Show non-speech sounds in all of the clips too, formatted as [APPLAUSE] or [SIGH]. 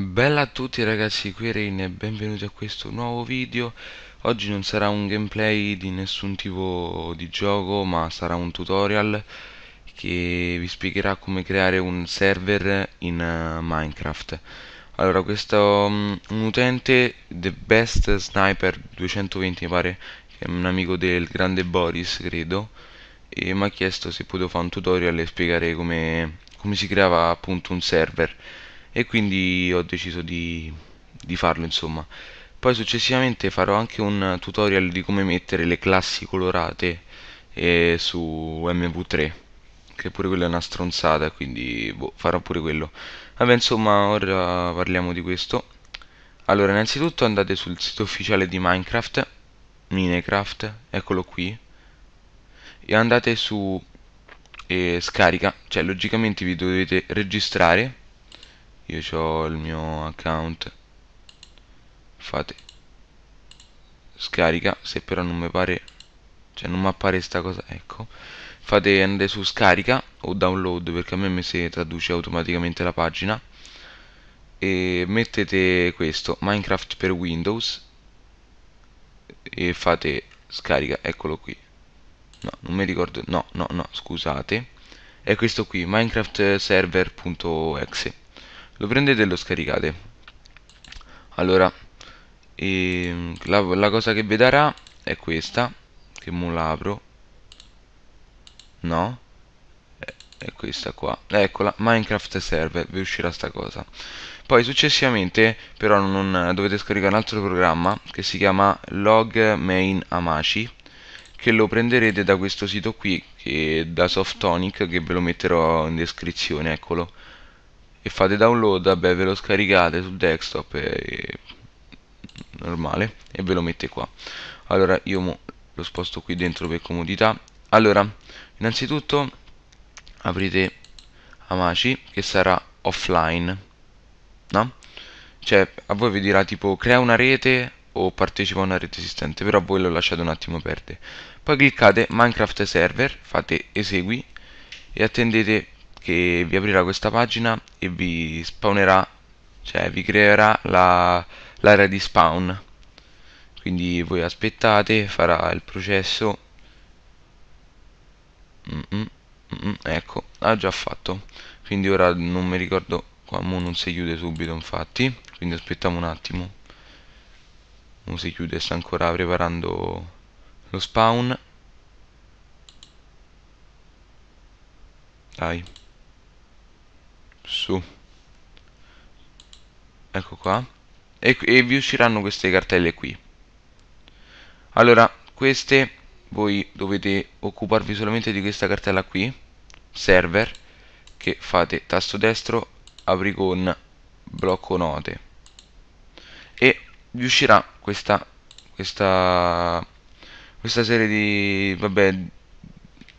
Bella a tutti ragazzi, qui Rain e benvenuti a questo nuovo video Oggi non sarà un gameplay di nessun tipo di gioco ma sarà un tutorial che vi spiegherà come creare un server in uh, Minecraft Allora questo um, un utente The Best Sniper 220 mi pare che è un amico del grande Boris credo e mi ha chiesto se potevo fare un tutorial e spiegare come, come si creava appunto un server e quindi ho deciso di, di farlo insomma poi successivamente farò anche un tutorial di come mettere le classi colorate eh, su mv3 che pure quella è una stronzata quindi boh, farò pure quello vabbè insomma ora parliamo di questo allora innanzitutto andate sul sito ufficiale di minecraft minecraft eccolo qui e andate su eh, scarica cioè logicamente vi dovete registrare io ho il mio account fate scarica se però non mi pare cioè non mi appare sta cosa ecco fate andare su scarica o download perché a me mi si traduce automaticamente la pagina e mettete questo Minecraft per Windows e fate scarica eccolo qui no non mi ricordo no no no scusate è questo qui minecraft server.exe lo prendete e lo scaricate allora e, ehm, la, la, cosa che vi darà è questa che mo la apro no eh, è questa qua eccola minecraft server vi uscirà sta cosa poi successivamente però non, dovete scaricare un altro programma che si chiama log main amaci che lo prenderete da questo sito qui che da softonic che ve lo metterò in descrizione eccolo e fate download vabbè ve lo scaricate sul desktop e... normale e ve lo mette qua allora io lo sposto qui dentro per comodità allora innanzitutto aprite Amaci che sarà offline no? cioè a voi vi dirà tipo crea una rete o partecipa a una rete esistente però voi lo lasciate un attimo aperte poi cliccate Minecraft server fate esegui e attendete che vi aprirà questa pagina e vi spawnerà, cioè vi creerà l'area la, di spawn. Quindi voi aspettate, farà il processo. Mm, mm -mm, mm ecco, ha già fatto. Quindi ora non mi ricordo, qua mo non si chiude subito infatti, quindi aspettiamo un attimo. non si chiude, sta ancora preparando lo spawn. Dai su ecco qua e, e vi usciranno queste cartelle qui allora queste voi dovete occuparvi solamente di questa cartella qui server che fate tasto destro apri con blocco note e vi uscirà questa questa questa serie di vabbè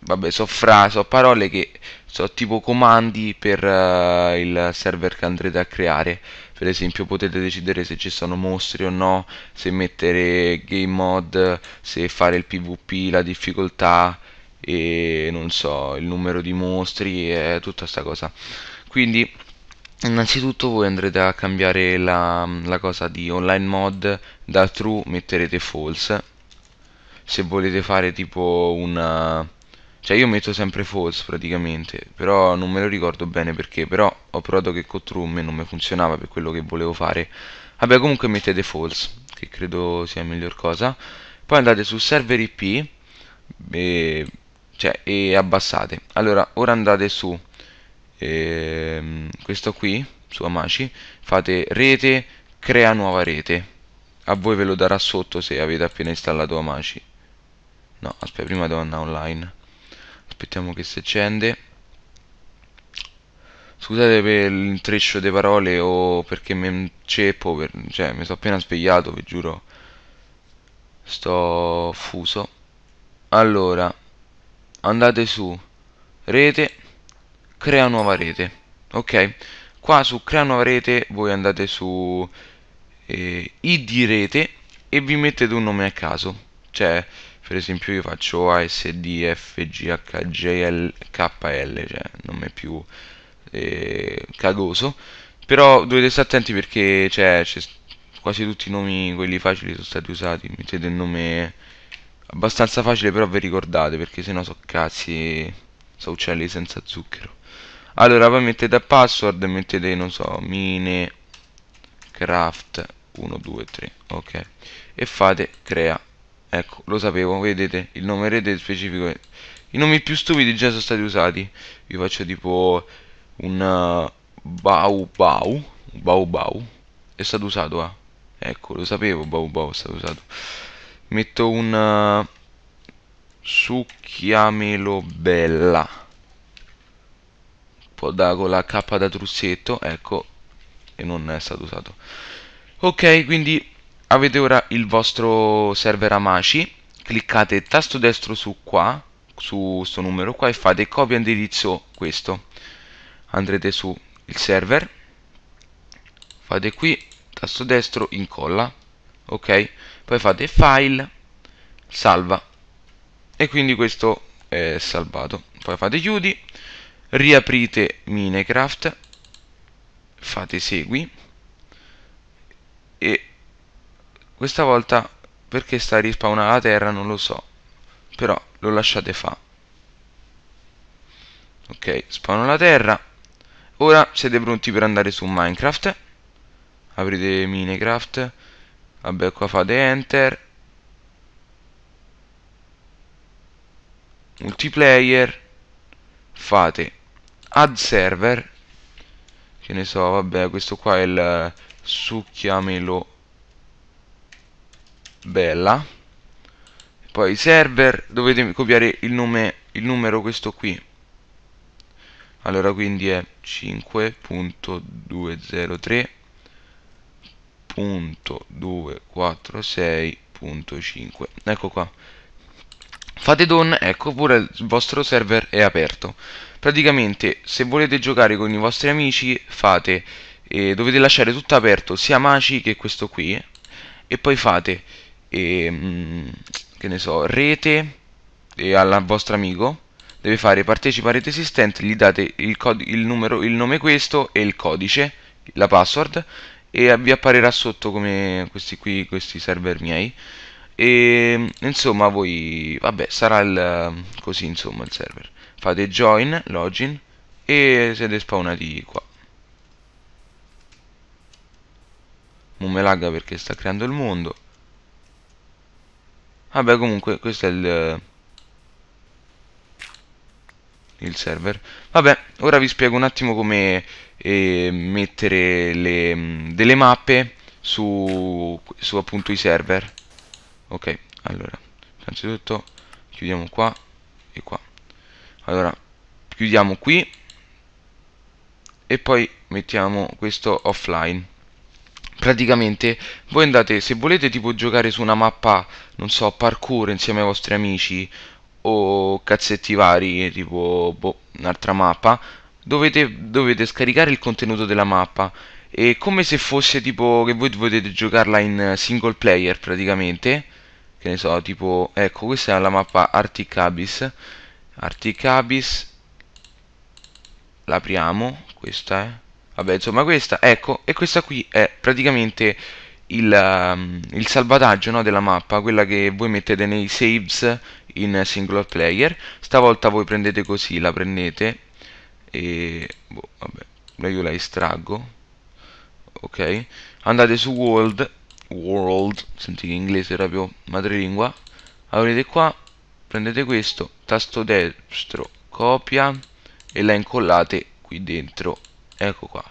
vabbè so frasi so parole che so, tipo comandi per uh, il server che andrete a creare per esempio potete decidere se ci sono mostri o no se mettere game mod se fare il pvp la difficoltà e non so il numero di mostri e tutta sta cosa quindi innanzitutto voi andrete a cambiare la, la cosa di online mod da true metterete false se volete fare tipo un cioè io metto sempre false praticamente, però non me lo ricordo bene perché, però ho provato che con true me non mi funzionava per quello che volevo fare. Vabbè comunque mettete false, che credo sia la miglior cosa. Poi andate su server IP e, cioè, e abbassate. Allora ora andate su ehm, questo qui, su Amaci, fate rete, crea nuova rete. A voi ve lo darà sotto se avete appena installato Amaci. No, aspetta, prima devo andare online aspettiamo che si accende scusate per l'intreccio di parole o perché mi ceppo per, cioè mi sono appena svegliato vi giuro sto fuso allora andate su rete crea nuova rete ok qua su crea nuova rete voi andate su eh, id rete e vi mettete un nome a caso cioè per esempio io faccio ASD, FG, HJL, KL, cioè nome più eh, cagoso, però dovete stare attenti perché cioè, quasi tutti i nomi, quelli facili, sono stati usati, mettete il nome abbastanza facile però vi ricordate perché sennò so cazzi, so uccelli senza zucchero. Allora poi mettete a password, mettete, non so, minecraft 1, 2, 3, ok, e fate crea Ecco, lo sapevo, vedete, il nome rete specifico I nomi più stupidi già sono stati usati. Vi faccio tipo un uh, Bau Bau, Bau Bau, è stato usato, ah. Ecco, lo sapevo, Bau Bau è stato usato. Metto un uh, Succhiamelo Bella. Un po' da con la K da truzzetto, ecco, e non è stato usato. Ok, quindi avete ora il vostro server Amaci cliccate tasto destro su qua su questo numero qua e fate copia indirizzo questo andrete su il server fate qui tasto destro incolla ok poi fate file salva e quindi questo è salvato poi fate chiudi riaprite minecraft fate segui Questa volta perché sta rispawnando la terra non lo so. Però lo lasciate fa. Ok, spawno la terra. Ora siete pronti per andare su Minecraft. Aprite Minecraft. Vabbè, qua fate Enter. Multiplayer. Fate Add Server. Che ne so, vabbè, questo qua è il eh, succhiamelo bella poi server dovete copiare il nome il numero questo qui allora quindi è 5.203.246.5 ecco qua fate don ecco pure il vostro server è aperto praticamente se volete giocare con i vostri amici fate eh, dovete lasciare tutto aperto sia maci che questo qui e poi fate e mm, che ne so, rete e al vostro amico deve fare partecipa rete esistente, gli date il, il, numero, il nome questo e il codice, la password e vi apparirà sotto come questi qui, questi server miei e insomma voi, vabbè sarà il, così insomma il server fate join, login e siete spawnati qua non me lagga perché sta creando il mondo vabbè comunque questo è il il server vabbè ora vi spiego un attimo come eh, mettere le, mm, delle mappe su, su appunto i server ok allora innanzitutto chiudiamo qua e qua allora chiudiamo qui e poi mettiamo questo offline praticamente voi andate se volete tipo giocare su una mappa non so parkour insieme ai vostri amici o cazzetti vari tipo boh, un'altra mappa dovete, dovete scaricare il contenuto della mappa e come se fosse tipo che voi potete giocarla in single player praticamente che ne so tipo ecco questa è la mappa Arctic Abyss Arctic Abyss l'apriamo questa è Vabbè, insomma, questa, ecco, e questa qui è praticamente il, um, il salvataggio no, della mappa, quella che voi mettete nei saves in single player. Stavolta voi prendete così, la prendete e... Boh, vabbè, io la estraggo. Ok, andate su World, World, senti che in inglese è proprio madrelingua. Avrete qua, prendete questo, tasto destro, copia e la incollate qui dentro ecco qua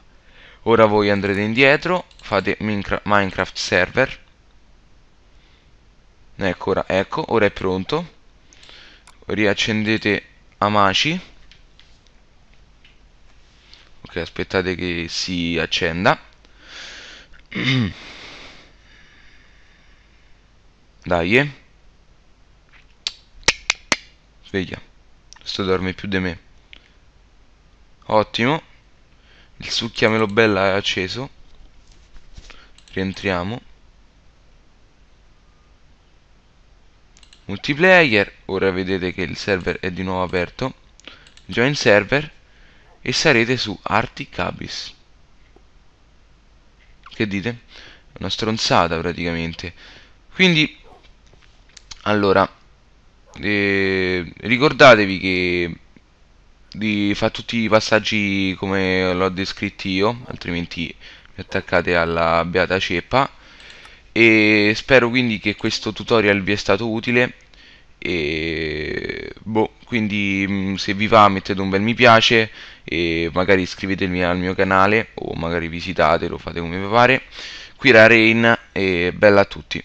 ora voi andrete indietro fate minecraft server ecco ora, ecco, ora è pronto riaccendete Amaci ok aspettate che si accenda [CLEARS THROAT] dai eh. sveglia questo dorme più di me ottimo il succhiamelo bella è acceso rientriamo multiplayer ora vedete che il server è di nuovo aperto join server e sarete su Articabis che dite? una stronzata praticamente quindi allora eh, ricordatevi che di, fa tutti i passaggi come l'ho descritto io, altrimenti mi attaccate alla beata ceppa. E spero quindi che questo tutorial vi è stato utile. E boh, quindi mm, se vi va mettete un bel mi piace e magari iscrivetevi al mio canale o magari visitatelo, fate come vi pare. Qui era Rain e bella a tutti.